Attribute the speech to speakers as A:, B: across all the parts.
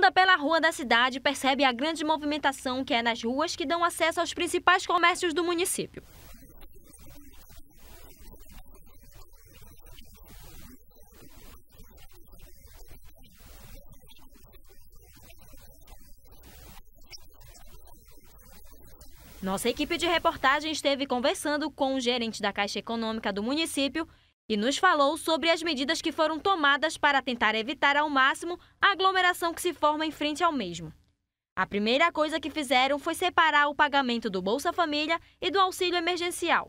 A: anda pela rua da cidade percebe a grande movimentação que é nas ruas que dão acesso aos principais comércios do município. Nossa equipe de reportagem esteve conversando com o gerente da Caixa Econômica do município e nos falou sobre as medidas que foram tomadas para tentar evitar ao máximo a aglomeração que se forma em frente ao mesmo. A primeira coisa que fizeram foi separar o pagamento do Bolsa Família e do auxílio emergencial.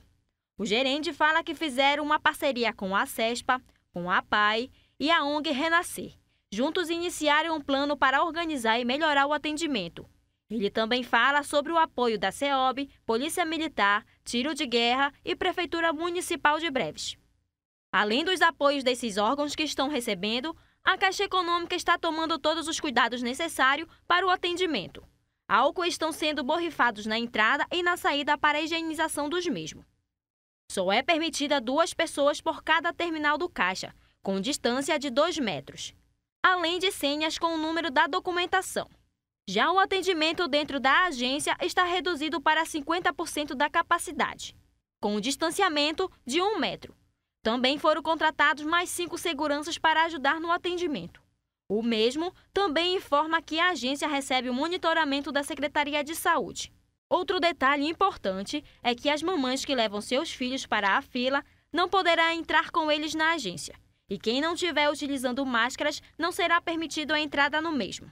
A: O gerente fala que fizeram uma parceria com a CESPA, com a PAI e a ONG Renascer. Juntos iniciaram um plano para organizar e melhorar o atendimento. Ele também fala sobre o apoio da CEOB, Polícia Militar, Tiro de Guerra e Prefeitura Municipal de Breves. Além dos apoios desses órgãos que estão recebendo, a Caixa Econômica está tomando todos os cuidados necessários para o atendimento. Álcool estão sendo borrifados na entrada e na saída para a higienização dos mesmos. Só é permitida duas pessoas por cada terminal do caixa, com distância de 2 metros, além de senhas com o número da documentação. Já o atendimento dentro da agência está reduzido para 50% da capacidade, com distanciamento de 1 um metro. Também foram contratados mais cinco seguranças para ajudar no atendimento. O mesmo também informa que a agência recebe o monitoramento da Secretaria de Saúde. Outro detalhe importante é que as mamães que levam seus filhos para a fila não poderá entrar com eles na agência. E quem não estiver utilizando máscaras não será permitido a entrada no mesmo.